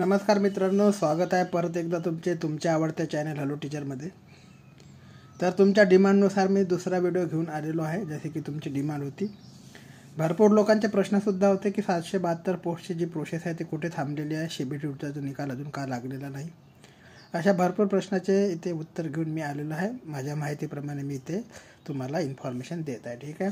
नमस्कार मित्रांनो स्वागत आहे परत एकदा तुमचे तुमच्या आवडत्या चॅनल हॅलो टीचरमध्ये तर तुमच्या डिमांडनुसार मी दुसरा व्हिडिओ घेऊन आलेलो आहे जसे की तुमची डिमांड होती भरपूर लोकांचे प्रश्नसुद्धा होते की सातशे बहात्तर पोस्टची जी प्रोसेस आहे ती कुठे थांबलेली आहे जो निकाल अजून का लागलेला नाही अशा भरपूर प्रश्नाचे इथे उत्तर घेऊन मी आलेलो आहे माझ्या माहितीप्रमाणे मी इथे तुम्हाला इन्फॉर्मेशन देत आहे ठीक आहे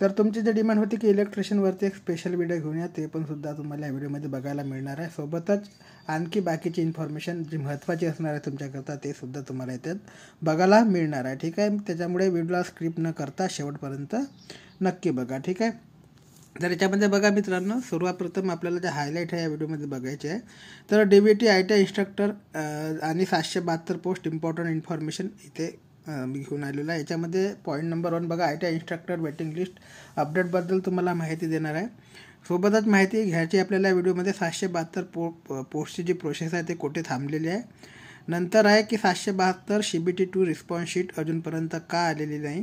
तर तुमची जे डिमांड होती की इलेक्ट्रिशियनवरती एक स्पेशल व्हिडिओ घेऊन या ते पण सुद्धा तुम्हाला या व्हिडिओमध्ये बघायला मिळणार आहे सोबतच आणखी बाकीची इन्फॉर्मेशन जी महत्त्वाची असणार आहे तुमच्याकरता ते सुद्धा तुम्हाला याच्यात बघायला मिळणार आहे ठीक आहे त्याच्यामुळे व्हिडिओला स्क्रिप्ट न करता शेवटपर्यंत नक्की बघा ठीक आहे तर याच्यामध्ये बघा मित्रांनो सर्वप्रथम आपल्याला जे हायलाईट आहे या व्हिडिओमध्ये बघायचे आहे तर D B T I T I instructor आणि सातशे बहात्तर पोस्ट इम्पॉर्टंट इन्फॉर्मेशन इथे मी घेऊन आलेला आहे याच्यामध्ये पॉईंट नंबर वन बघा I T I instructor waiting list अपडेटबद्दल तुम्हाला माहिती देणार आहे सोबतच माहिती घ्यायची आपल्याला व्हिडिओमध्ये सातशे बहात्तर पो पोस्टची जी प्रोसेस आहे ते कुठे थांबलेली आहे नंतर आहे की सातशे बहात्तर C B T two response sheet अजूनपर्यंत का आलेली नाही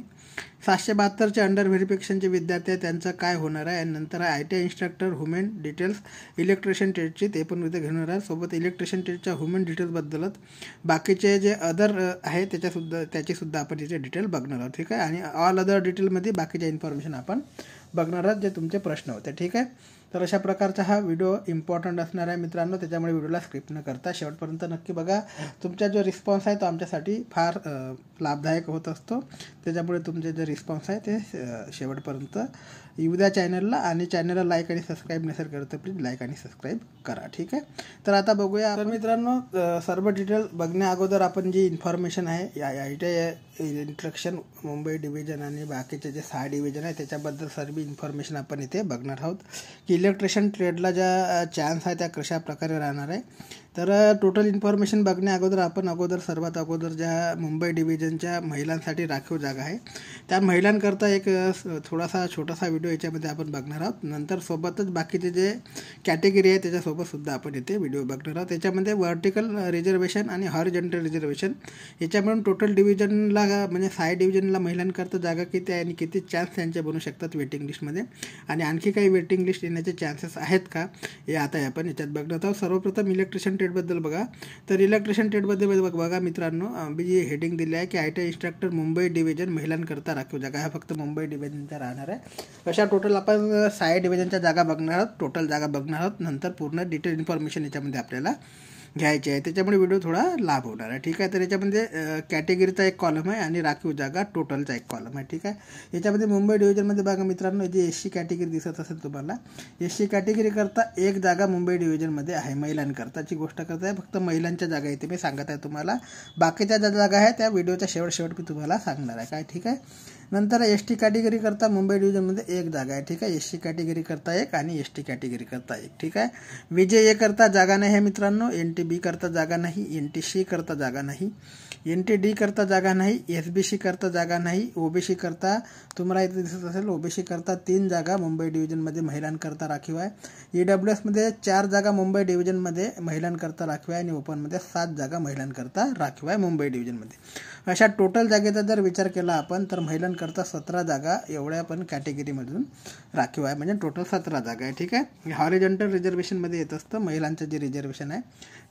सातशे बहात्तरचे अंडर व्हेरिफिकेशनचे विद्यार्थी आहे त्यांचं काय होणार आहे नंतर I T I instructor human details electrician टेटची ते पण उद्या घेणार आहे सोबत इलेक्ट्रिशियन टेटच्या हुमेन डिटेल्सबद्दलच बाकीचे जे अदर आहे त्याच्यासुद्धा त्याचीसुद्धा आपण तिथे डिटेल बघणार आहोत ठीक आहे आणि ऑल अदर डिटेलमध्ये बाकीच्या इन्फॉर्मेशन आपण बघणार जे तुमचे प्रश्न होते ठीक आहे तर अशा प्रकारचा हा व्हिडिओ इम्पॉर्टंट असणार आहे मित्रांनो त्याच्यामुळे व्हिडिओला स्क्रिप्ट न करता शेवटपर्यंत नक्की बघा तुमचा जो रिस्पॉन्स आहे तो आमच्यासाठी फार लाभदायक होत असतो त्याच्यामुळे तुमचे जे रिस्पॉन्स आहे ते शेवटपर्यंत येऊ द्या चॅनलला आणि चॅनलला लाईक आणि सबस्क्राईब नसेल करत प्लीज लाईक आणि सबस्क्राईब करा ठीक आहे तर आता बघूया तर मित्रांनो सर्व डिटेल बघण्या अगोदर आपण जी इन्फॉर्मेशन आहे I T I instruction Mumbai division आणि बाकीचे जे सहा डिव्हिजन आहे त्याच्याबद्दल सर्व इन्फॉर्मेशन आपण इथे बघणार आहोत की इलेक्ट्रिशियन ट्रेडला ज्या चान्स आहे त्या कशा प्रकारे राहणार आहे तर टोटल इन्फॉर्मेशन बघण्या अगोदर आपण अगोदर सर्वात अगोदर ज्या मुंबई डिव्हिजनच्या महिलांसाठी राखीव जागा आहे त्या महिलांकरता एक थोडासा छोटासा व्हिडिओ याच्यामध्ये आपण बघणार आहोत नंतर सोबतच बाकीचे जे कॅटेगरी आहे त्याच्यासोबतसुद्धा आपण इथे व्हिडिओ बघणार आहोत त्याच्यामध्ये व्हर्टिकल रिझर्वेशन आणि हॉरिजेंटल रिझर्वेशन याच्यामधून टोटल डिव्हिजनला म्हणजे साय डिव्हिजनला महिलांकरता जागा किती आहे आणि किती चान्स त्यांचे बनू शकतात वेटिंग लिस्टमध्ये आणि आणखी काही वेटिंग लिस्ट येण्याचे चान्सेस आहेत का हे आता आपण याच्यात बघणार आहोत सर्वप्रथम इलेक्ट्रिशियन ट्रेडबद्दल बघा तर इलेक्ट्रिशियन ट्रेडबद्दल बघा मित्रांनो मी जी हेडिंग दिली आहे की I T instructor Mumbai division महिलांकरता राखीव जागा ह्या फक्त मुंबई डिव्हिजनचा राहणार आहे अशा टोटल आपण साई डिव्हिजनच्या जागा बघणार आहोत टोटल जागा बघणार आहोत नंतर पूर्ण डिटेल इन्फॉर्मेशन याच्यामध्ये आपल्याला घ्यायची आहे त्याच्यामुळे व्हिडिओ थोडा लाभ होणार आहे ठीक आहे तर याच्यामध्ये कॅटेगरीचा एक कॉलम आहे आणि राखीव जागा टोटलचा एक कॉलम आहे ठीक आहे याच्यामध्ये मुंबई डिव्हिजनमध्ये बघा मित्रांनो जी एस सी कॅटेगरी दिसत असेल तुम्हाला एस सी कॅटेगरीकरता एक जागा मुंबई डिव्हिजनमध्ये आहे महिलांकरताची गोष्ट करताय फक्त महिलांच्या जागा इथे मी सांगत आहे तुम्हाला बाकीच्या ज्या जागा आहे त्या व्हिडिओच्या शेवट शेवट मी तुम्हाला सांगणार आहे काय ठीक आहे नंतर एस टी करता मुंबई डिव्हिजनमध्ये एक जागा आहे ठीक आहे एस कॅटेगरी करता एक आणि एस टी कॅटेगरी करता एक ठीक आहे विजय ए करता जागा नाही आहे मित्रांनो एन टी बी करता जागा नाही एन टी सी करता जागा नाही एन टी डी करता जागा नाही एस बी सी करता जागा नाही ओबीसी करता तुम्हाला इथे दिसत असेल ओबीसी करता तीन जागा मुंबई डिव्हिजनमध्ये महिलांकरता राखीव आहे ई e डब्ल्यू एसमध्ये चार जागा मुंबई डिव्हिजनमध्ये महिलांकरता राखीव आहे आणि ओपनमध्ये सात जागा महिलांकरता राखीव आहे मुंबई डिव्हिजनमध्ये अशा टोटल जागेचा जर विचार केला आपण तर महिलांकरता सतरा जागा एवढ्या पण कॅटेगरीमधून राखीव आहे म्हणजे टोटल सतरा जागा आहे ठीक आहे हॉरिजेंटल रिझर्वेशनमध्ये येत असतं महिलांचं जे रिझर्वेशन आहे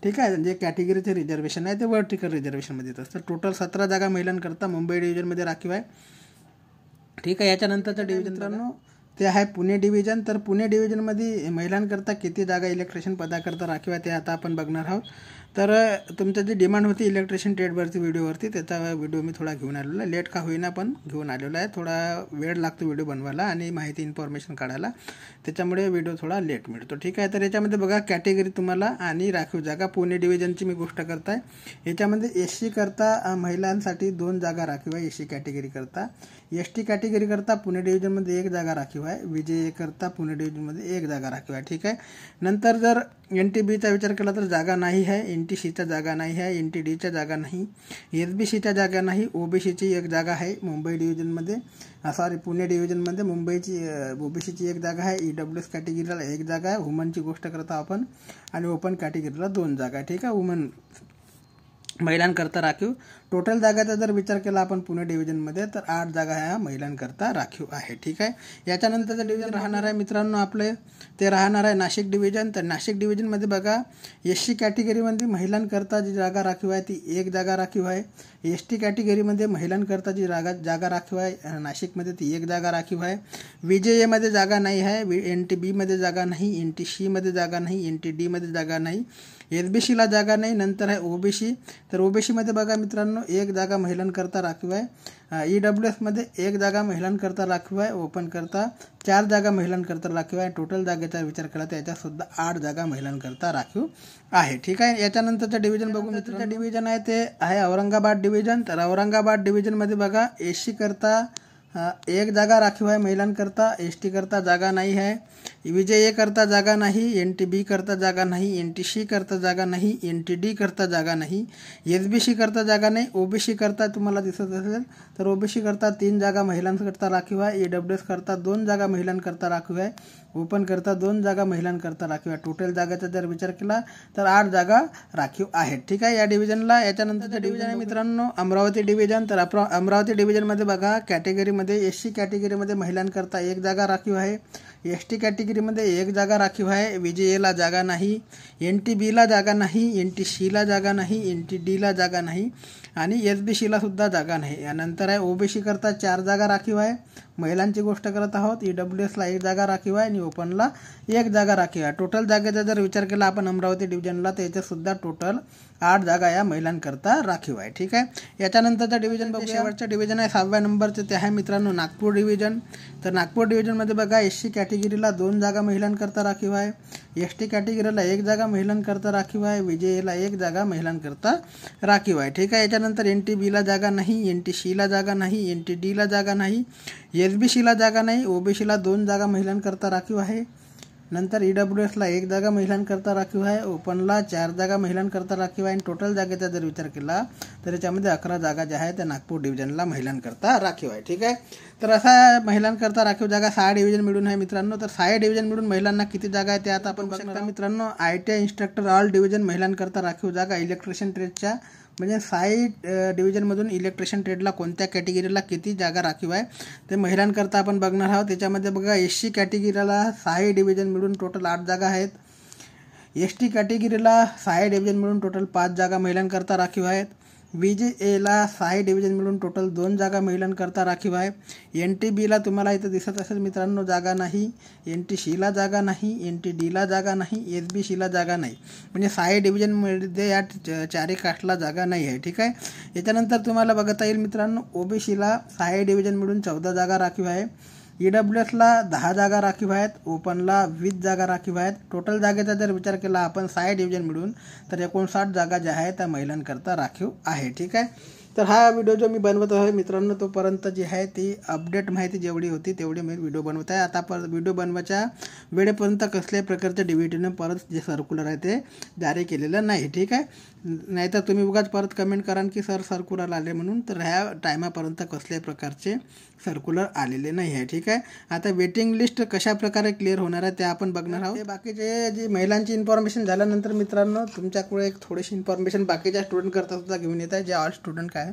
ठीक आहे जे कॅटेगरीचे रिझर्वेशन आहे ते वर्टिकल रिझर्वेशनमध्ये येत असतं टोटल सतरा जागा महिलांकरता मुंबई डिव्हिजनमध्ये राखीव आहे ठीक आहे याच्यानंतरचं डिव्हिजन ते आहे पुणे डिव्हिजन तर पुणे डिव्हिजनमध्ये महिलांकरता किती जागा इलेक्ट्रिशियन पदाकरता राखीव आहे ते आता आपण बघणार आहोत तर तुमचं जी डिमांड होती इलेक्ट्रिशियन ट्रेडवरती व्हिडिओवरती त्याचा व्हिडिओ मी थोडा घेऊन आलेलो आहे लेट का होईना पण घेऊन आलेलो आहे थोडा वेळ लागतो व्हिडिओ बनवायला आणि माहिती इन्फॉर्मेशन काढायला त्याच्यामुळे व्हिडिओ थोडा लेट मिळतो ठीक आहे तर याच्यामध्ये बघा कॅटेगरी तुम्हाला आणि राखीव जागा पुणे डिव्हिजनची मी गोष्ट करताय याच्यामध्ये एस सी करता महिलांसाठी दोन जागा राखीव आहे एस सी कॅटेगरी करता एस टी कॅटेगरी करता पुणे डिव्हिजनमध्ये एक जागा राखीव आहे विजय करता पुणे डिव्हिजनमध्ये एक जागा राखीव आहे ठीक आहे नंतर जर एन टी बीचा विचार केला तर जागा नाही आहे एन टी सीच्या जागा नाही आहे एन टी डीच्या जागा नाही एस बी सीच्या जागा नाही ओबीसीची एक जागा आहे मुंबई डिव्हिजनमध्ये सॉरी पुणे डिव्हिजनमध्ये मुंबईची ओबीसीची एक जागा आहे ई डब्ल्यू एस कॅटेगरीला एक जागा आहे वुमनची गोष्ट करतो आपण आणि ओपन कॅटेगरीला दोन जागा आहे ठीक आहे वुमन महिलांकरता राखीव टोटल जागाचा जर विचार केला आपण पुणे डिव्हिजनमध्ये तर आठ जागा ह्या महिलांकरता राखीव आहे ठीक आहे याच्यानंतरचं डिव्हिजन राहणार आहे मित्रांनो आपले ते राहणार आहे नाशिक डिव्हिजन तर नाशिक डिव्हिजनमध्ये बघा एस सी कॅटेगरीमध्ये महिलांकरता जी जागा राखीव आहे ती एक जागा राखीव आहे एस टी कॅटेगरीमध्ये महिलांकरता जी जागा जागा राखीव आहे नाशिकमध्ये ती एक जागा राखीव आहे व्ही जे एमध्ये जागा नाही आहे एन टी बीमध्ये जागा नाही एन टी सीमध्ये जागा नाही एन टी डीमध्ये जागा नाही एल बी सीला जागा नाही नंतर आहे ओबीसी तर ओबीसीमध्ये बघा मित्रांनो एक जागा महिलांकरता राखीव आहे ई डब्ल्यू एसमध्ये एक जागा महिलांकरता राखीव आहे ओपन करता चार जागा महिलांकरता राखीव आहे टोटल जागेचा विचार केला तर याच्यातसुद्धा आठ जागा महिलांकरता राखीव आहे ठीक आहे याच्यानंतरचं डिव्हिजन बघू मित्रांचं डिव्हिजन आहे ते आहे औरंगाबाद डिव्हिजन तर औरंगाबाद डिव्हिजनमध्ये बघा सी करता एक जागा राखीव आहे महिलांकरता एस करता जागा नाही आहे विजय ए करता जागा नाही एन टी बी करता जागा नाही एन टी सी करता जागा नाही एन टी डी करता जागा नाही एस बी सी करता जागा नाही ओबीसी करता तुम्हाला दिसत असेल तर ओबीसी करता तीन जागा महिलांकरता राखीव आहे ए डब्ल्यू एस करता दोन जागा महिलांकरता राखीव आहे ओपन करता दोन जागा महिलांकरता राखीव आहे टोटल जागेचा जर विचार केला तर आठ जागा राखीव आहेत ठीक आहे या डिव्हिजनला याच्यानंतरच्या डिव्हिजन आहे मित्रांनो अमरावती डिव्हिजन तर अमरावती डिव्हिजनमध्ये बघा कॅटेगरीमध्ये एस सी कॅटेगरीमध्ये महिलांकरता एक जागा राखीव आहे एस टी कॅटेगरीमध्ये एक जागा राखीव आहे विजेला जागा नाही एन टी बीला जागा नाही एन टी सीला जागा नाही एन टी डीला जागा नाही आणि एस बी सीला सुद्धा जागा नाही यानंतर आहे करता चार जागा राखीव आहे महिलांची गोष्ट करत आहोत ई डब्ल्यू एसला एक जागा राखीव आहे आणि ओपनला एक जागा राखीव आहे टोटल जागेचा जर विचार केला आपण अमरावती डिव्हिजनला तर याच्यातसुद्धा टोटल आठ जागा या महिलांकरता राखीव आहे ठीक आहे याच्यानंतरचा डिव्हिजन बघू शेवटचा डिव्हिजन आहे सहाव्या नंबरचं ते आहे मित्रांनो नागपूर डिव्हिजन तर नागपूर डिव्हिजनमध्ये बघा एस सी कॅटेगरीला दोन जागा महिलांकरता राखीव आहे एस टी कॅटेगरीला एक जागा महिलांकरता राखीव आहे विजयला एक जागा महिलांकरता राखीव आहे ठीक आहे याच्यानंतर एन टी बीला जागा नाही एन टी सीला जागा नाही एन टी डीला जागा नाही एस बी सीला जागा नाही ओबीसीला दोन जागा महिलांकरता राखीव आहे नंतर ई e डब्ल्यू एसला एक जागा महिलांकरता राखीव आहे ओपनला चार जागा महिलांकरता राखीव आहे आणि टोटल जागेचा जर विचार केला तर याच्यामध्ये अकरा जागा ज्या आहेत त्या नागपूर डिव्हिजनला महिलांकरता राखीव आहे ठीक आहे तर असा महिलांकरता राखीव जागा सहा डिव्हिजन मिळून आहे मित्रांनो तर सहा डिव्हिजन मिळून महिलांना किती जागा आहे ते आता आपण बघू मित्रांनो I T I instructor all division महिलांकरता राखीव जागा इलेक्ट्रिशियन ट्रेडच्या म्हणजे साई डिव्हिजनमधून इलेक्ट्रिशियन ट्रेडला कोणत्या कॅटेगरीला किती जागा राखीव आहे ते महिलांकरता आपण बघणार आहोत त्याच्यामध्ये बघा एस सी कॅटेगरीला साई डिव्हिजन मिळून टोटल आठ जागा आहेत एस टी कॅटेगरीला साई डिव्हिजन मिळून टोटल पाच जागा महिलांकरता राखीव आहेत व्ही एला सहा डिव्हिजन मिळून टोटल दोन जागा महिलांकरता राखीव आहे एन टी बीला तुम्हाला इथं दिसत असेल मित्रांनो जागा नाही एन टी सीला जागा नाही एन टी डीला जागा नाही एस बी सीला जागा नाही म्हणजे सहा डिव्हिजनमध्ये या चारी कास्टला जागा नाही आहे ठीक आहे याच्यानंतर तुम्हाला बघता येईल मित्रांनो ओ बी सीला सहा डिव्हिजन मिळून चौदा जागा राखीव आहे ई e डब्ल्यू एसला दहा जागा राखीव आहेत ओपनला वीस जागा राखीव आहेत टोटल जागेचा जर विचार केला आपण सहा डिव्हिजन मिळून तर एकोणसाठ जागा ज्या आहेत त्या महिलांकरता राखीव आहे ठीक आहे तर हा व्हिडिओ जो मी बनवत आहे मित्रांनो तोपर्यंत जी आहे ती अपडेट माहिती जेवढी होती तेवढी मी व्हिडिओ बनवत आहे आता परत व्हिडिओ बनवायच्या वेळेपर्यंत कसल्याही प्रकारच्या डिव्हिटीनं परत जे सर्क्युलर आहे ते जारी केलेलं नाही ठीक आहे नाहीतर तुम्ही उगाच परत कमेंट करा की सर सर्कुलर आले म्हणून तर ह्या टायमापर्यंत कसल्याही प्रकारचे सर्कुलर आलेले नाही आहे ठीक आहे आता वेटिंग लिस्ट कशा प्रकारे क्लिअर होणार आहे ते आपण बघणार आहोत बाकीचे जी महिलांची इन्फॉर्मेशन झाल्यानंतर मित्रांनो तुमच्याकडे एक थोडीशी इन्फॉर्मेशन बाकीच्या स्टुडंटकरता सुद्धा घेऊन येत आहे जे ऑल स्टुडंट काय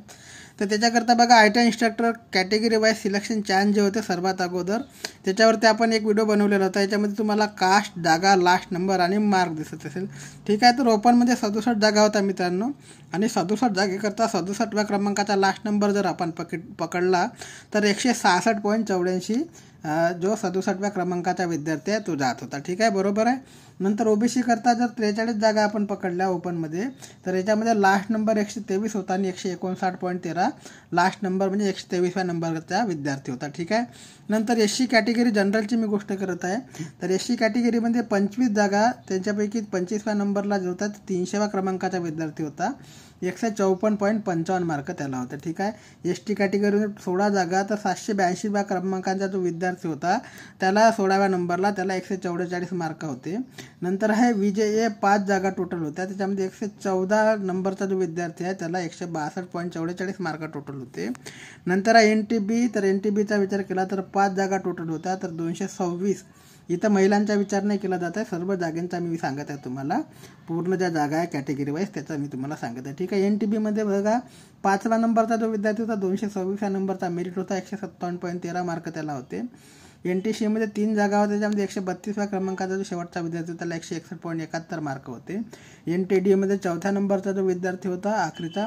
तर त्याच्याकरता बघा I T instructor category wise selection चॅन जे होते सर्वात अगोदर त्याच्यावरती आपण एक व्हिडिओ बनवलेला होता याच्यामध्ये तुम्हाला कास्ट जागा लास्ट नंबर आणि मार्क दिसत असेल ठीक आहे तर ओपनमध्ये सदुसष्ट जागा होता मित्रांनो आणि सदुसष्ट जागेकरता सदुसष्टव्या क्रमांकाचा लास्ट नंबर जर आपण पकड पकडला तर एकशे सहासष्ट पॉईंट चौऱ्याऐंशी जो सदुसष्टव्या क्रमांकाचा विद्यार्थी आहे तो जात होता ठीक आहे बरोबर आहे नंतर ओबीसी करता जर त्रेचाळीस जागा आपण पकडल्या ओपनमध्ये तर याच्यामध्ये लास्ट नंबर एकशे तेवीस होता आणि एकशे एकोणसाठ पॉईंट तेरा लास्ट नंबर म्हणजे एकशे तेवीसव्या नंबरचा विद्यार्थी होता ठीक आहे नंतर एस सी कॅटेगरी जनरलची मी गोष्ट करत आहे तर एस सी कॅटेगरीमध्ये पंचवीस जागा त्यांच्यापैकी पंचवीसव्या नंबरला जो होता तीनशेव्या क्रमांकाचा विद्यार्थी होता एकशे चौपन्न पॉईंट पंचावन्न मार्क त्याला होते ठीक आहे एस टी कॅटेगरीमध्ये सोळा जागा तर सातशे ब्याऐंशी बा क्रमांकाचा जो विद्यार्थी होता त्याला सोळाव्या नंबरला त्याला एकशे चौवेचाळीस मार्क होते नंतर आहे विजय ए पाच जागा टोटल होत्या त्याच्यामध्ये एकशे चौदा नंबरचा जो विद्यार्थी आहे त्याला एकशे बासष्ट पॉईंट चौवेचाळीस मार्क टोटल होते नंतर आहे एन टी बी तर एन टी बीचा विचार केला तर पाच जागा टोटल होत्या तर दोनशे सव्वीस इथं महिलांचा विचार नाही केला जात आहे सर्व जागेंचा मी सांगत आहे तुम्हाला पूर्ण ज्या जागा आहे कॅटेगरी वाईज त्याचा मी तुम्हाला सांगत आहे ठीक आहे एन टी बीमध्ये बघा पाचवा नंबरचा जो विद्यार्थी होता दोनशे सव्वीस नंबरचा मेरिट होता एकशे सत्तावन्न पॉईंट तेरा मार्क त्याला होते एन टी सीमध्ये तीन जागा होत्या त्याच्यामध्ये एकशे बत्तीसव्या क्रमांकाचा जो शेवटचा विद्यार्थी होता त्याला एकशे एकसष्ट पॉईंट एकाहत्तर मार्क होते एन टी डीमध्ये चौथ्या नंबरचा जो विद्यार्थी होता आखरीचा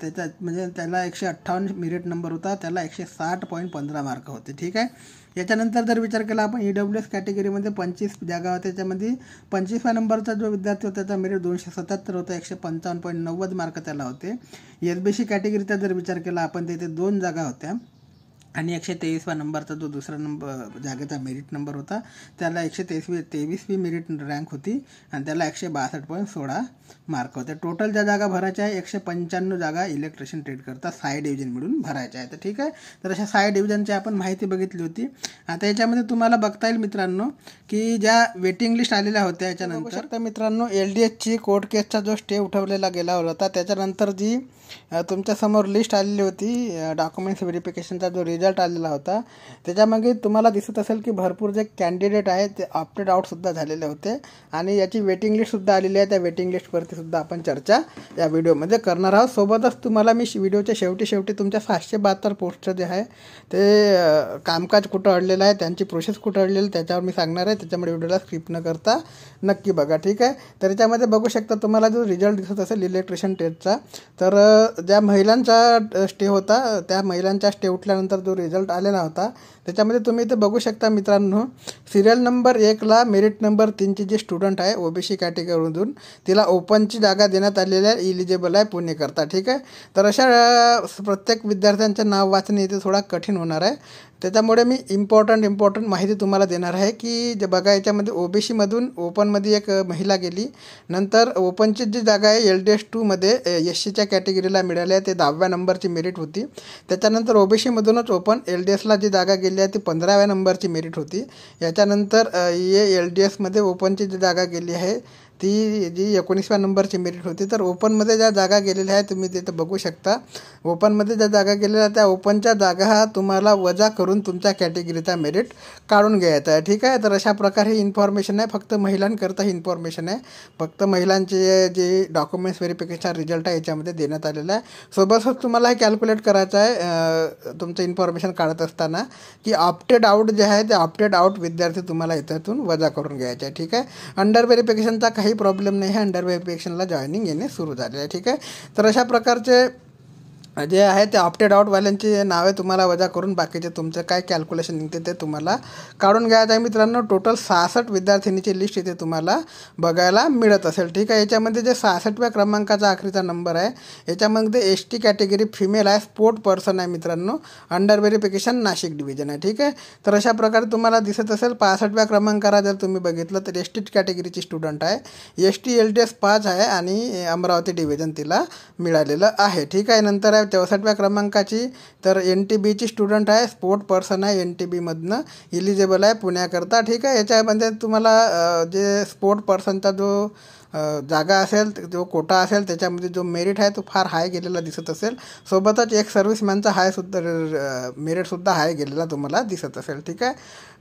त्याचा म्हणजे त्याला एकशे अठ्ठावन्न मेरिट नंबर होता त्याला एकशे साठ पॉईंट पंधरा मार्क होते ठीक आहे याच्यानंतर जर विचार केला आपण ई डब्ल्यू एस कॅटेगरीमध्ये पंचवीस जागा होत्या त्याच्यामध्ये पंचवीसव्या नंबरचा जो विद्यार्थी होता त्याचा मेरिट दोनशे सत्याहत्तर होता एकशे पंचावन्न पॉईंट नव्वद मार्क त्याला होते एस बी सी कॅटेगरीचा जर विचार केला आपण तिथे दोन जागा होत्या आणि एकशे तेवीसवा नंबरचा जो दुसरा नंबर जागेचा मेरिट नंबर होता त्याला एकशे तेवीसवी तेवीसवी मेरिट रँक होती आणि त्याला एकशे बासष्ट पॉईंट सोळा मार्क होते टोटल ज्या जागा भरायच्या आहे एकशे पंच्याण्णव जागा इलेक्ट्रिशियन ट्रेड करता साय डिव्हिजन मिळून भरायच्या आहे तर ठीक आहे तर अशा साय डिव्हिजनची आपण माहिती बघितली होती आता याच्यामध्ये तुम्हाला बघता येईल मित्रांनो की ज्या वेटिंग लिस्ट आलेल्या होत्या याच्यानंतर तर मित्रांनो एल डी एचची कोर्ट केसचा जो स्टे उठवलेला गेला होता त्याच्यानंतर जी तुमच्यासमोर लिस्ट आलेली होती डॉक्युमेंट्स व्हेरिफिकेशनचा जो रिझल्ट आलेला होता त्याच्यामागे तुम्हाला दिसत असेल की भरपूर जे कॅन्डिडेट आहेत ते अपडेट आउटसुद्धा झालेले होते आणि याची वेटिंग लिस्टसुद्धा आलेली आहे त्या वेटिंग लिस्टवरतीसुद्धा सुद्धा आपण चर्चा या व्हिडिओमध्ये करणार आहोत सोबतच तुम्हाला मी व्हिडिओच्या शेवटी शेवटी तुमच्या सातशे बहात्तर पोस्टचं जे आहे ते कामकाज कुठं अडलेलं आहे त्यांची प्रोसेस कुठं अडलेली त्याच्यावर मी सांगणार आहे त्याच्यामुळे व्हिडिओला स्क्रिप्ट न करता नक्की बघा ठीक आहे तर याच्यामध्ये बघू शकता तुम्हाला जो रिझल्ट दिसत असेल इलेक्ट्रिशियन टेस्टचा तर ज्या महिलांचा स्टे होता त्या महिलांचा स्टे उठल्यानंतर जो रिझल्ट आलेला होता त्याच्यामध्ये तुम्ही इथे बघू शकता मित्रांनो सिरियल नंबर एकला मेरिट नंबर तीनची जी स्टुडंट आहे ओबीसी कॅटेगरीमधून तिला ओपनची जागा देण्यात आलेली आहे इलिजिबल आहे पुणेकरता ठीक आहे तर अशा प्रत्येक विद्यार्थ्यांचं नाव वाचणे इथे थोडा कठीण होणार आहे त्याच्यामुळे मी इम्पॉर्टंट इम्पॉर्टंट माहिती तुम्हाला देणार आहे की जे बघा याच्यामध्ये ओबीसीमधून ओपनमध्ये एक महिला गेली नंतर ओपनची जी जागा आहे एल डी एस टूमध्ये एस सीच्या कॅटेगरीला मिळाली आहे ते दहाव्या नंबरची मेरिट होती त्याच्यानंतर ओबीसीमधूनच ओपन एल डी एसला जी जागा गेली गेली ती पंधराव्या नंबरची मेरिट होती याच्यानंतर ये एल डी एसमध्ये ओपनची जी जागा गेली आहे ती जी एकोणीसव्या नंबरची मेरिट होती तर ओपनमध्ये ज्या जागा गेलेल्या आहेत तुम्ही तिथं बघू शकता ओपनमध्ये ज्या जागा गेलेल्या त्या ओपनच्या जागा हा तुम्हाला वजा करून तुमच्या कॅटेगरीचा मेरिट काढून घ्यायचा आहे ठीक आहे तर अशा प्रकारे इन्फॉर्मेशन आहे फक्त महिलांकरता ही इन्फॉर्मेशन आहे फक्त महिलांचे जे डॉक्युमेंट्स व्हेरिफिकेशन रिझल्ट आहे याच्यामध्ये देण्यात आलेला आहे सोबतच तुम्हाला हे कॅल्क्युलेट करायचं आहे तुमचं इन्फॉर्मेशन काढत असताना की ऑप्टेड आउट जे आहे ते ऑप्टेड आउट विद्यार्थी तुम्हाला इथून वजा करून घ्यायचे आहे ठीक आहे अंडर व्हेरिफिकेशनचा काही काही प्रॉब्लेम नाही आहे अंडर पेशंटला जॉईनिंग येणे सुरू झाले आहे ठीक आहे तर अशा प्रकारचे जे आहे ते ऑप्टेड आउटवाल्यांची नावे तुम्हाला वजा करून बाकीचे तुमचं काय कॅल्क्युलेशन निघते ते तुम्हाला काढून घ्यायचं आहे मित्रांनो टोटल सहासष्ट विद्यार्थिनीची लिस्ट इथे तुम्हाला बघायला मिळत असेल ठीक आहे याच्यामध्ये जे सहासष्टव्या क्रमांकाचा आखरीचा नंबर आहे याच्यामध्ये एस टी कॅटेगरी फिमेल आहे स्पोर्ट पर्सन आहे मित्रांनो अंडर व्हेरिफिकेशन नाशिक डिव्हिजन आहे ठीक आहे तर अशा प्रकारे तुम्हाला दिसत असेल पासष्टव्या क्रमांकाला जर तुम्ही बघितलं तर एस टी कॅटेगरीची स्टुडंट आहे S T L T S पाच आहे आणि अमरावती डिव्हिजन तिला मिळालेलं आहे ठीक आहे नंतर आहे चौसष्टव्या क्रमांकाची तर एन टी बीची स्टुडंट आहे स्पोर्ट पर्सन आहे एन टी बीमधनं इलिजिबल आहे पुण्याकरता ठीक आहे याच्यामध्ये तुम्हाला जे स्पोर्ट पर्सनचा जो जागा असेल जो कोटा असेल त्याच्यामध्ये जो मेरिट आहे तो फार हाय गेलेला दिसत असेल सोबतच एक सर्व्हिसमॅनचा हायसुद्धा मेरिटसुद्धा हाय गेलेला तुम्हाला दिसत असेल ठीक आहे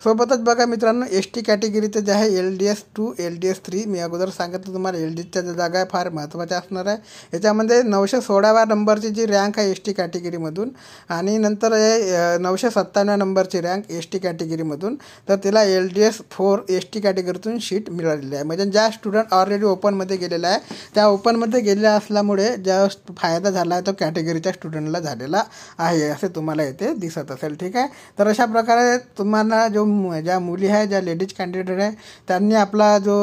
सोबतच बघा मित्रांनो एस टी कॅटेगरीचं जे आहे L D S two L D S three मी अगोदर सांगितलं तुम्हाला एल डीच्या ज्या जागा आहे फार महत्त्वाच्या असणार आहे याच्यामध्ये नऊशे सोळाव्या नंबरची जी रँक आहे एस टी कॅटेगरीमधून आणि नंतर हे नऊशे सत्त्याण्णव नंबरची रँक एस टी कॅटेगरीमधून तर तिला L D S four S T कॅटेगरीतून शीट मिळालेली आहे म्हणजे ज्या स्टुडंट ऑलरेडी ओपनमध्ये गेलेला आहे त्या ओपनमध्ये गेलेल्या असल्यामुळे ज्या फायदा झाला आहे तो कॅटेगरीच्या स्टुडंटला झालेला आहे असे तुम्हाला येथे दिसत असेल ठीक आहे तर अशा प्रकारे तुम्हाला जो ज्या मुली आहे ज्या लेडीज कॅन्डिडेट आहे त्यांनी आपला जो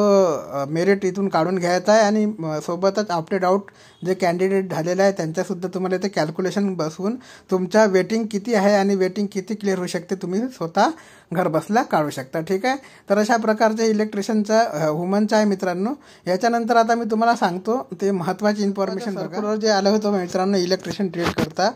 मेरिट इथून काढून घ्यायचा आहे आणि सोबतच अपडेट आउट जे कॅन्डिडेट झालेलं आहे त्यांच्यासुद्धा तुम्हाला ते कॅल्क्युलेशन बसवून तुमच्या वेटिंग किती आहे आणि वेटिंग किती क्लिअर होऊ शकते तुम्ही स्वतः घरबसल्या काढू शकता ठीक आहे तर अशा प्रकारचे इलेक्ट्रिशियनचं वुमनचा आहे मित्रांनो याच्यानंतर आता मी तुम्हाला सांगतो ते महत्त्वाची इन्फॉर्मेशन जे आलं होतं मित्रांनो इलेक्ट्रिशियन ट्रेड करता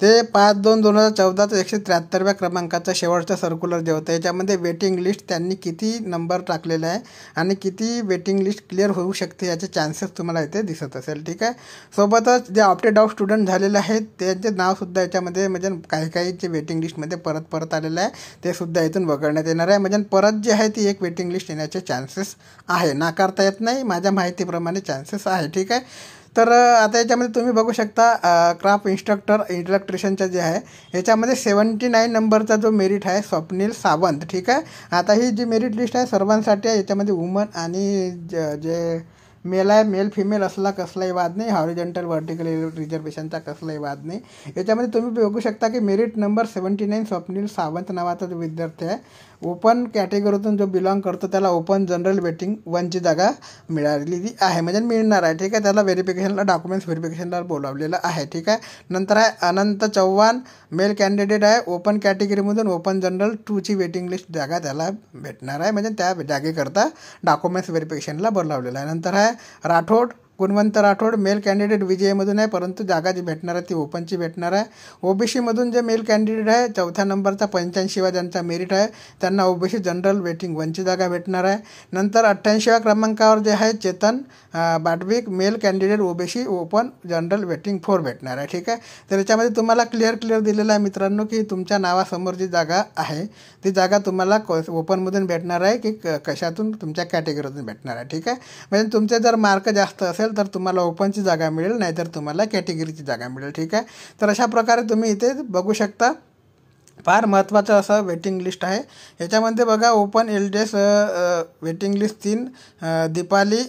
ते पाच दोन दोन हजार चौदाचं एकशे त्र्याहत्तरव्या क्रमांकाचा शेवटचा सर्क्युलर जे होतं याच्यामध्ये वेटिंग लिस्ट त्यांनी किती नंबर टाकलेला आहे आणि किती वेटिंग लिस्ट क्लिअर होऊ शकते याचे चान्सेस तुम्हाला इथे दिसत असेल ठीक आहे सोबतच जे ऑप्टेड आउट स्टुडंट झालेले आहेत त्यांचे नावसुद्धा याच्यामध्ये म्हणजे काही काही जे वेटिंग लिस्टमध्ये परत परत आलेलं आहे ते सुद्धा इथून वगळण्यात येणार आहे म्हणजे परत जे आहे ती एक वेटिंग लिस्ट येण्याचे चान्सेस आहे नाकारता येत नाही माझ्या माहितीप्रमाणे चान्सेस आहे ठीक आहे तर आता याच्यामध्ये तुम्ही बघू शकता क्राफ्ट इन्स्ट्रक्टर इलेक्ट्रिशियनचा जे आहे याच्यामध्ये सेवन्टी नाईन नंबरचा जो मेरिट आहे स्वप्नील सावंत ठीक आहे आता ही जी मेरिट लिस्ट आहे सर्वांसाठी आहे याच्यामध्ये वुमन आणि ज जे मेल आहे मेल फिमेल असला कसलाही वाद नाही हॉरिजेंटल व्हर्टिकल रिझर्वेशनचा कसलाही वाद नाही याच्यामध्ये तुम्ही बघू शकता की merit number seventy nine Swapnil Sawant नावाचा जो विद्यार्थी आहे ओपन कॅटेगरीतून जो बिलॉंग करतो त्याला ओपन जनरल वेटिंग वनची जागा मिळालेली आहे म्हणजे मिळणार आहे ठीक आहे त्याला व्हेरिफिकेशनला डॉक्युमेंट्स व्हेरिफिकेशनला बोलावलेलं आहे ठीक आहे नंतर आहे अनंत चव्हाण मेल कॅन्डिडेट आहे ओपन कॅटेगरीमधून ओपन जनरल टूची वेटिंग लिस्ट जागा त्याला भेटणार आहे म्हणजे त्या जागेकरता डॉक्युमेंट्स व्हेरिफिकेशनला बोलावलेलं आहे नंतर आहे राठोड गुणवंत राठोड मेल कॅन्डिडेट विजयमधून आहे परंतु जागा जी भेटणार आहे ती ओपनची भेटणार आहे ओबीसीमधून जे मेल कॅन्डिडेट आहे चौथ्या नंबरचा पंच्याऐंशीवा ज्यांचा मेरिट आहे त्यांना ओबीसी जनरल वेटिंग वनची जागा भेटणार आहे नंतर अठ्ठ्याऐंशीव्या क्रमांकावर जे आहे Chetan Batvik male candidate OBC open general waiting four भेटणार आहे ठीक आहे तर याच्यामध्ये तुम्हाला क्लिअर क्लिअर दिलेलं आहे मित्रांनो की तुमच्या नावासमोर जी जागा आहे ती जागा तुम्हाला क ओपनमधून भेटणार आहे की कशातून तुमच्या कॅटेगरीतून भेटणार आहे ठीक आहे म्हणजे तुमचे जर मार्क जास्त असेल तर तुम्हाला ओपनची जागा मिळेल नाहीतर तुम्हाला कॅटेगरीची जागा मिळेल ठीक आहे तर अशा प्रकारे तुम्ही इथे बघू शकता फार महत्त्वाचं असं वेटिंग लिस्ट आहे याच्यामध्ये बघा open L D waiting list तीन Deepali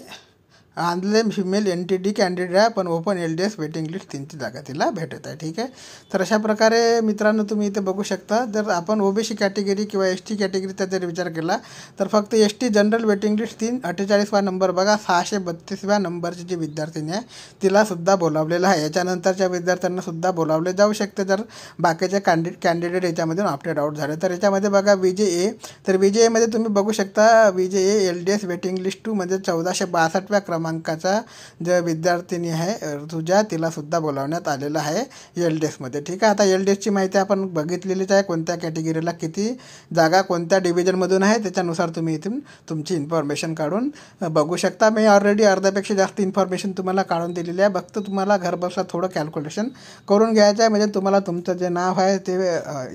online female N T D candidate आहे पण open L D S waiting list तीनची जागा तिला भेटत आहे ठीक आहे तर अशा प्रकारे मित्रांनो तुम्ही इथे बघू शकता जर आपण ओबीसी कॅटेगरी किंवा एस टी कॅटेगरीचा जर विचार केला तर फक्त S T general waiting list तीन अठ्ठेचाळीसवा नंबर बघा सहाशे बत्तीसव्या नंबरची जी विद्यार्थिनी आहे तिलासुद्धा बोलावलेलं आहे याच्यानंतरच्या विद्यार्थ्यांनासुद्धा बोलावले जाऊ शकते जर बाकीचे कॅन्डि कॅन्डिडेट याच्यामधून अपडेट आउट झाले तर याच्यामध्ये बघा जे ए तर जे एमध्ये तुम्ही बघू शकता जे A L D S waiting list two म्हणजे चौदाशे बासष्टव्या क्रमांक क्रमांकाचा जो विद्यार्थिनी आहे ऋतुजा तिलासुद्धा बोलावण्यात आलेलं आहे एल डी एसमध्ये ठीक आहे आता एल डी एसची माहिती आपण बघितलेलीच आहे कोणत्या कॅटेगरीला किती जागा कोणत्या डिव्हिजनमधून आहे त्याच्यानुसार तुम्ही इथून तुमची इन्फॉर्मेशन काढून बघू शकता मी ऑलरेडी अर्ध्यापेक्षा जास्त इन्फॉर्मेशन तुम्हाला काढून दिलेली आहे फक्त तुम्हाला घरबसला थोडं कॅल्क्युलेशन करून घ्यायचं आहे म्हणजे तुम्हाला तुमचं जे नाव आहे ते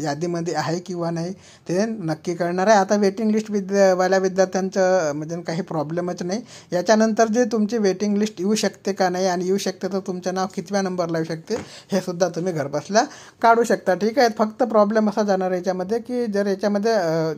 यादीमध्ये आहे किंवा नाही ते नक्की कळणार आहे आता वेटिंग लिस्ट विद्या वाल्या विद्यार्थ्यांचं म्हणजे काही प्रॉब्लेमच नाही याच्यानंतर जे तुम तुमची वेटिंग लिस्ट येऊ शकते का नाही आणि येऊ शकते तर तुमचं नाव कितव्या नंबरला येऊ शकते हे सुद्धा तुम्ही घरबसल्या काढू शकता ठीक आहे फक्त प्रॉब्लेम असा जाणार याच्यामध्ये की जर याच्यामध्ये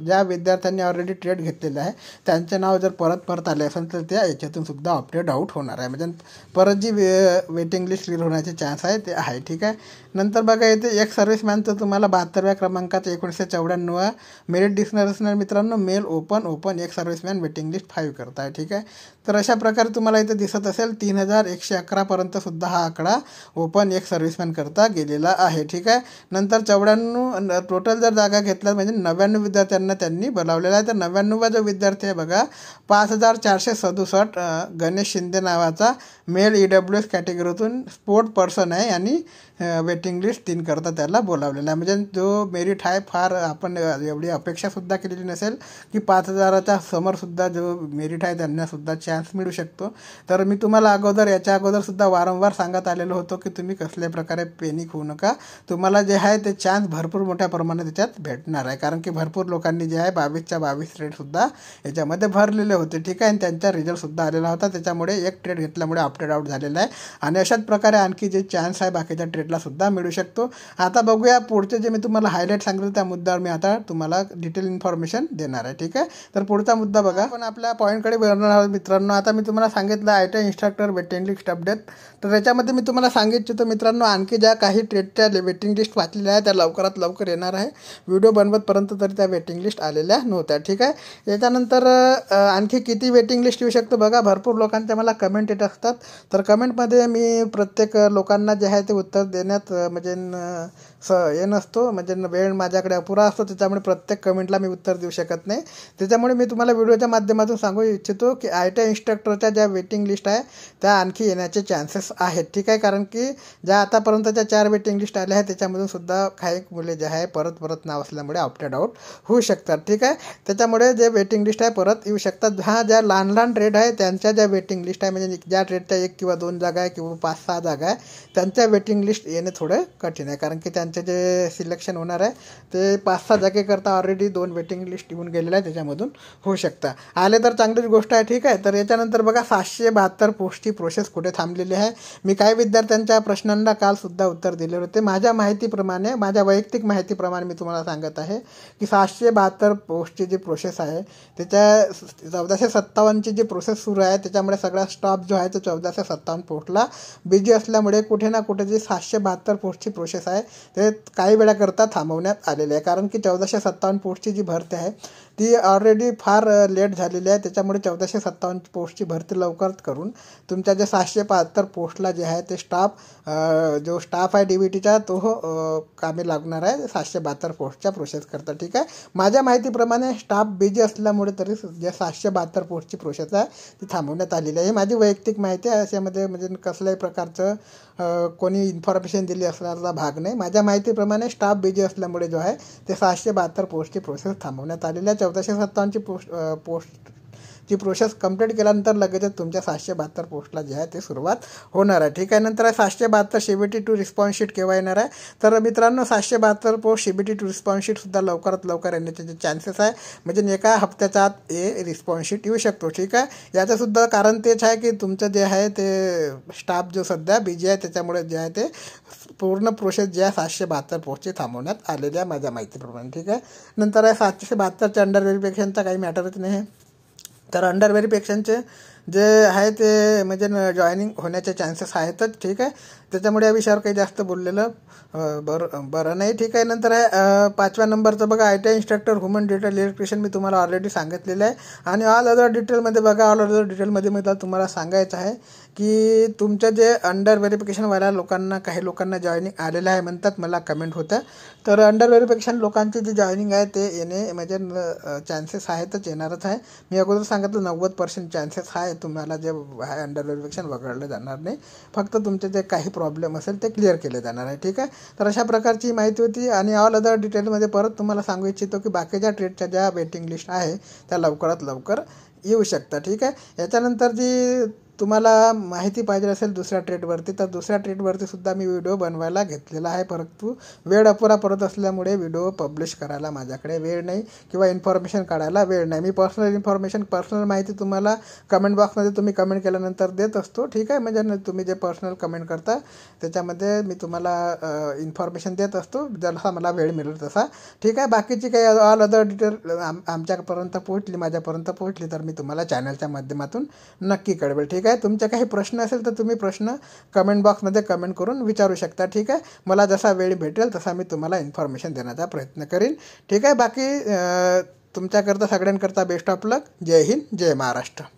ज्या विद्यार्थ्यांनी ऑलरेडी ट्रेड घेतलेलं आहे त्यांचे नाव जर परत परत आले असेल तर त्या याच्यातून सुद्धा अपडेट आउट होणार आहे म्हणजे परत जी वे वेटिंग लिस्ट क्लिअर होण्याचे चान्स आहे ते आहे ठीक आहे नंतर बघा येते एक मॅनचं तुम्हाला बहात्तरव्या क्रमांकाचं एकोणीसशे चौऱ्याण्णव मेरिट असणार मित्रांनो मेल ओपन ओपन एक सर्व्हिसमॅन वेटिंग लिस्ट फाईव्ह करताय ठीक आहे तर अशा प्रकारे तुम्हाला तुम्हाला इथे दिसत असेल तीन हजार एकशे सुद्धा हा आकडा ओपन एक सर्व्हिसमॅन करता गेलेला आहे ठीक आहे नंतर चौऱ्याण्णव टोटल जर जागा घेतल्या म्हणजे नव्याण्णव विद्यार्थ्यांना त्यांनी बोलावलेला आहे तर नव्याण्णव जो विद्यार्थी आहे बघा पाच हजार चारशे सदुसष्ट गणेश शिंदे नावाचा मेल ई डब्ल्यू एस कॅटेगरीतून स्पोर्ट पर्सन आहे आणि वेटिंग लिस्ट करता त्याला बोलावलेला आहे म्हणजे जो मेरिट आहे फार आपण एवढी अपेक्षासुद्धा केलेली नसेल की पाच हजाराच्या समोरसुद्धा जो मेरिट आहे त्यांनासुद्धा चान्स मिळू शकतो तर मी तुम्हाला अगोदर याच्या अगोदरसुद्धा वारंवार सांगत आलेलो होतो की तुम्ही कसल्या प्रकारे पेनिक होऊ नका तुम्हाला जे आहे ते चान्स भरपूर मोठ्या प्रमाणात त्याच्यात भेटणार आहे कारण की भरपूर लोकांनी जे आहे बावीसच्या बावीस ट्रेडसुद्धा याच्यामध्ये भरलेले होते ठीक आहे आणि त्यांचा रिझल्टसुद्धा आलेला होता त्याच्यामुळे एक ट्रेड घेतल्यामुळे अपडेट आउट झालेला आहे आणि अशाच प्रकारे आणखी जे चान्स आहे बाकीच्या ट्रेड मार्केटला सुद्धा मिळू शकतो आता बघूया पुढचे जे मी तुम्हाला हायलाईट सांगितलं त्या मुद्द्यावर मी आता तुम्हाला डिटेल इन्फॉर्मेशन देणार आहे ठीक आहे तर पुढचा मुद्दा बघा पण आपल्या पॉईंटकडे वळणार आहोत मित्रांनो आता मी तुम्हाला सांगितलं I T instructor waiting list update तर त्याच्यामध्ये मी तुम्हाला सांगितलं मित्रांनो आणखी ज्या काही ट्रेडच्या वेटिंग लिस्ट वाचलेल्या आहेत त्या लवकरात लवकर येणार आहे व्हिडिओ बनवतपर्यंत तरी त्या वेटिंग लिस्ट आलेल्या नव्हत्या ठीक आहे याच्यानंतर आणखी किती वेटिंग लिस्ट येऊ शकतो बघा भरपूर लोकांच्या मला कमेंट येत असतात तर कमेंटमध्ये मी प्रत्येक लोकांना जे आहे ते उत्तर देण्यात म्हणजे स हे नसतो म्हणजे वेळ माझ्याकडे अपुरा असतो त्याच्यामुळे प्रत्येक कमेंटला मी उत्तर देऊ शकत नाही त्याच्यामुळे मी तुम्हाला व्हिडिओच्या माध्यमातून सांगू इच्छितो की आय टी आय इन्स्ट्रक्टरच्या ज्या वेटिंग लिस्ट आहे त्या आणखी येण्याचे चान्सेस आहेत ठीक आहे कारण की ज्या आतापर्यंतच्या चार वेटिंग लिस्ट आल्या आहेत त्याच्यामधून सुद्धा काही मुले जे आहे परत परत नाव असल्यामुळे ऑप्टेड आउट होऊ शकतात ठीक आहे त्याच्यामुळे जे वेटिंग लिस्ट आहे परत येऊ शकतात हा ज्या लहान लहान ट्रेड आहे त्यांच्या ज्या वेटिंग लिस्ट आहे म्हणजे ज्या ट्रेडच्या एक किंवा दोन जागा आहे किंवा पाच सहा जागा आहे त्यांच्या वेटिंग लिस्ट येणे थोडं कठीण आहे कारण की त्यांच्या त्यांचे जे सिलेक्शन होणार आहे ते पाच सहा जागेकरता ऑलरेडी दोन वेटिंग लिस्ट येऊन गेलेलं आहे त्याच्यामधून होऊ शकता आले तर चांगलीच गोष्ट आहे ठीक आहे तर याच्यानंतर बघा सातशे बहात्तर पोस्टची प्रोसेस कुठे थांबलेली आहे मी काही विद्यार्थ्यांच्या प्रश्नांना कालसुद्धा उत्तर दिले होते माझ्या माहितीप्रमाणे माझ्या वैयक्तिक माहितीप्रमाणे मी तुम्हाला सांगत आहे की सातशे बहात्तर पोस्टची जी प्रोसेस आहे त्याच्या चौदाशे सत्तावन्नची जी प्रोसेस सुरू आहे त्याच्यामुळे सगळा स्टॉप जो आहे तो चौदाशे सत्तावन्न पोस्टला बिझी असल्यामुळे कुठे ना कुठे जी सातशे बहात्तर पोस्टची प्रोसेस आहे ते काही वेळाकरता थांबवण्यात आलेले आहे कारण की चौदाशे सत्तावन्न पोस्टची जी भरती आहे ती ऑलरेडी फार लेट झालेली आहे त्याच्यामुळे चौदाशे सत्तावन्न पोस्टची भरती लवकरच करून तुमच्या जे सहाशे बहात्तर पोस्टला जे आहे ते स्टाफ जो स्टाफ आहे डी बी टीचा तो कामे लागणार आहे सहाशे बहात्तर पोस्टच्या प्रोसेसकरता ठीक आहे माझ्या माहितीप्रमाणे स्टाफ बिझी असल्यामुळे तरी जे सहाशे बहात्तर पोस्टची प्रोसेस आहे ती थांबवण्यात आलेली आहे ही माझी वैयक्तिक माहिती आहे अशामध्ये म्हणजे कसल्याही प्रकारचं कोणी इन्फॉर्मेशन दिली असल्याचा भाग नाही माझ्या माहितीप्रमाणे स्टाफ बिझी असल्यामुळे जो आहे ते सहाशे बहात्तर पोस्टची प्रोसेस थांबवण्यात आलेली आहे चौदाशे सत्तावन्नची पोस्ट पोस्ट ती प्रोसेस कंप्लीट केल्यानंतर लगेचच तुमच्या सातशे बहात्तर पोस्टला जे आहे ते सुरुवात होणार आहे ठीक आहे नंतर आहे सातशे बहात्तर सीबीटी टू रिस्पॉन्स शीट केव्हा येणार आहे तर मित्रांनो सातशे बहात्तर पोस्ट सीबीटी टू रिस्पॉन्स शीटसुद्धा लवकरात लवकर येण्याचे जे चान्सेस आहे म्हणजे एका हप्त्याच्या आत हे रिस्पॉन्स शीट येऊ शकतो ठीक आहे याचंसुद्धा कारण तेच आहे की तुमचं जे आहे ते स्टाफ जो सध्या बिजी आहे त्याच्यामुळे जे आहे ते पूर्ण प्रोसेस जे आहे सातशे बहात्तर पोस्टची थांबवण्यात आलेली आहे माझ्या माहितीप्रमाणे ठीक आहे नंतर आहे सातशे बहात्तरच्या अंडर व्हेरिफिकेशनचा काही मॅटरच नाही आहे तर अंडर व्हेरिफिकेशनचे जे आहे ते म्हणजे जॉईनिंग होण्याचे चान्सेस आहेतच ठीक आहे त्याच्यामुळे या विषयावर काही जास्त बोललेलं बरं बरं नाही ठीक आहे नंतर आहे पाचव्या नंबरचं बघा I T instructor human detail electrician मी तुम्हाला ऑलरेडी सांगितलेलं आहे आणि ऑल अदर डिटेलमध्ये बघा ऑल अदर डिटेलमध्ये मी तर तुम्हाला सांगायचं आहे की तुमचं जे अंडर व्हेरिफिकेशनवाल्या लोकांना काही लोकांना जॉईनिंग आलेलं आहे म्हणतात मला कमेंट होतं तर अंडर व्हेरिफिकेशन लोकांची जी जॉईनिंग आहे ते येणे म्हणजे चान्सेस आहेतच येणारच आहे मी अगोदर सांगितलं नव्वद पर्सेंट चान्सेस आहे तुम्हाला जे आहे अंडर व्हेरिफिकेशन वगळलं जाणार नाही फक्त तुमचे जे काही प्रॉब्लेम प्रॉब्लेम असेल ते क्लिअर केले जाणार आहे ठीक आहे तर अशा प्रकारची माहिती होती आणि ऑल अदर डिटेलमध्ये परत तुम्हाला सांगू इच्छितो की बाकीच्या ट्रेडच्या ज्या वेटिंग लिस्ट आहे त्या लवकरात लवकर येऊ शकतं ठीक आहे याच्यानंतर जी तुम्हाला माहिती पाहिजे असेल दुसऱ्या ट्रेटवरती तर दुसऱ्या ट्रेडवरती सुद्धा मी व्हिडिओ बनवायला घेतलेला आहे परंतु वेळ अपुरा पडत असल्यामुळे व्हिडिओ पब्लिश करायला माझ्याकडे वेळ नाही किंवा इन्फॉर्मेशन काढायला वेळ नाही मी पर्सनल इन्फॉर्मेशन पर्सनल माहिती तुम्हाला कमेंट बॉक्समध्ये तुम्ही कमेंट केल्यानंतर देत असतो ठीक आहे म्हणजे तुम्ही जे पर्सनल कमेंट करता त्याच्यामध्ये मी तुम्हाला इन्फॉर्मेशन देत असतो जसा मला वेळ मिळेल तसा ठीक आहे बाकीची काही ऑल अदर डिटेल आम आमच्यापर्यंत पोहोचली माझ्यापर्यंत पोहोचली तर मी तुम्हाला चॅनलच्या माध्यमातून नक्की कळवेल ठीक ठीक आहे तुमचे काही प्रश्न असेल तर तुम्ही प्रश्न कमेंट बॉक्समध्ये कमेंट करून विचारू शकता ठीक आहे मला जसा वेळ भेटेल तसा मी तुम्हाला इन्फॉर्मेशन देण्याचा प्रयत्न करीन ठीक आहे बाकी तुमच्याकरता सगळ्यांकरता बेस्ट ऑफ लक जय हिंद जय महाराष्ट्र